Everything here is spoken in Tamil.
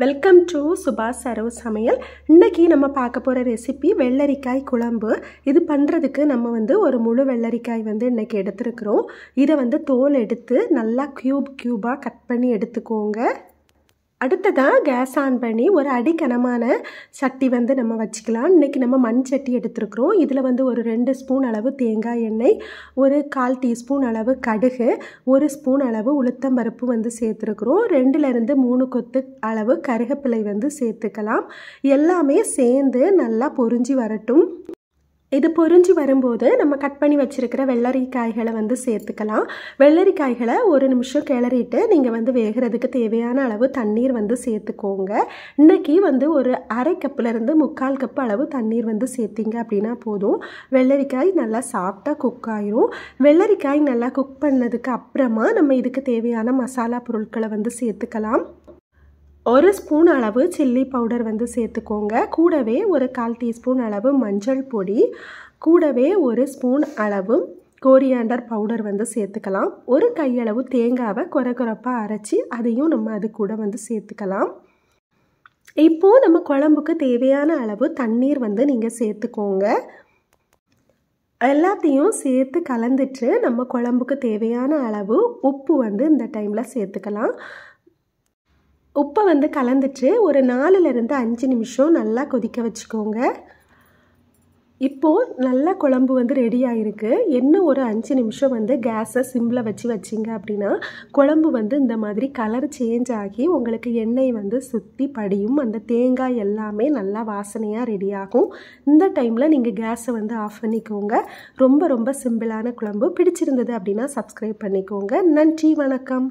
வெல்கம் டு சுபாஷ் சரவ் சமையல் இன்றைக்கி நம்ம பார்க்க போகிற ரெசிபி வெள்ளரிக்காய் குழம்பு இது பண்ணுறதுக்கு நம்ம வந்து ஒரு முழு வெள்ளரிக்காய் வந்து இன்றைக்கி எடுத்துருக்குறோம் இதை வந்து தோல் எடுத்து நல்லா க்யூப் க்யூபாக கட் பண்ணி எடுத்துக்கோங்க அடுத்ததாக கேஸ் ஆன் பண்ணி ஒரு அடிக்கனமான சட்டி வந்து நம்ம வச்சுக்கலாம் இன்றைக்கி நம்ம மண் சட்டி எடுத்துருக்குறோம் இதில் வந்து ஒரு ரெண்டு ஸ்பூன் அளவு தேங்காய் எண்ணெய் ஒரு கால் டீஸ்பூன் அளவு கடுகு ஒரு ஸ்பூன் அளவு உளுத்தம்பருப்பு வந்து சேர்த்துருக்குறோம் ரெண்டுலேருந்து மூணு கொத்து அளவு கருகப்பிள்ளை வந்து சேர்த்துக்கலாம் எல்லாமே சேர்ந்து நல்லா பொறிஞ்சி வரட்டும் இது பொறிஞ்சு வரும்போது நம்ம கட் பண்ணி வச்சுருக்கிற வெள்ளரிக்காய்களை வந்து சேர்த்துக்கலாம் வெள்ளரிக்காய்களை ஒரு நிமிஷம் கிளறிட்டு நீங்கள் வந்து வேகிறதுக்கு தேவையான அளவு தண்ணீர் வந்து சேர்த்துக்கோங்க இன்றைக்கி வந்து ஒரு அரை கப்புலேருந்து முக்கால் கப்பு அளவு தண்ணீர் வந்து சேர்த்திங்க அப்படின்னா போதும் வெள்ளரிக்காய் நல்லா சாஃப்டாக குக் ஆயிரும் வெள்ளரிக்காய் நல்லா குக் பண்ணதுக்கு அப்புறமா நம்ம இதுக்கு தேவையான மசாலா பொருட்களை வந்து சேர்த்துக்கலாம் ஒரு ஸ்பூன் அளவு சில்லி பவுடர் வந்து சேர்த்துக்கோங்க கூடவே ஒரு கால் டீஸ்பூன் அளவு மஞ்சள் பொடி கூடவே ஒரு ஸ்பூன் அளவு கோரியாண்டர் பவுடர் வந்து சேர்த்துக்கலாம் ஒரு கையளவு தேங்காவை குறை குறைப்பாக அரைச்சி அதையும் நம்ம அது கூட வந்து சேர்த்துக்கலாம் இப்போது நம்ம குழம்புக்கு தேவையான அளவு தண்ணீர் வந்து நீங்கள் சேர்த்துக்கோங்க எல்லாத்தையும் சேர்த்து கலந்துட்டு நம்ம குழம்புக்கு தேவையான அளவு உப்பு வந்து இந்த டைமில் சேர்த்துக்கலாம் உப்பை வந்து கலந்துட்டு ஒரு நாலுலேருந்து அஞ்சு நிமிஷம் நல்லா கொதிக்க வச்சுக்கோங்க இப்போது நல்லா குழம்பு வந்து ரெடி ஆகிருக்கு என்ன ஒரு அஞ்சு நிமிஷம் வந்து கேஸை சிம்மில் வச்சு வச்சிங்க அப்படின்னா குழம்பு வந்து இந்த மாதிரி கலர் சேஞ்ச் ஆகி உங்களுக்கு எண்ணெய் வந்து சுற்றி படியும் அந்த தேங்காய் எல்லாமே நல்லா வாசனையாக ரெடி ஆகும் இந்த டைமில் நீங்கள் கேஸை வந்து ஆஃப் பண்ணிக்கோங்க ரொம்ப ரொம்ப சிம்பிளான குழம்பு பிடிச்சிருந்தது அப்படின்னா சப்ஸ்கிரைப் பண்ணிக்கோங்க நன்றி வணக்கம்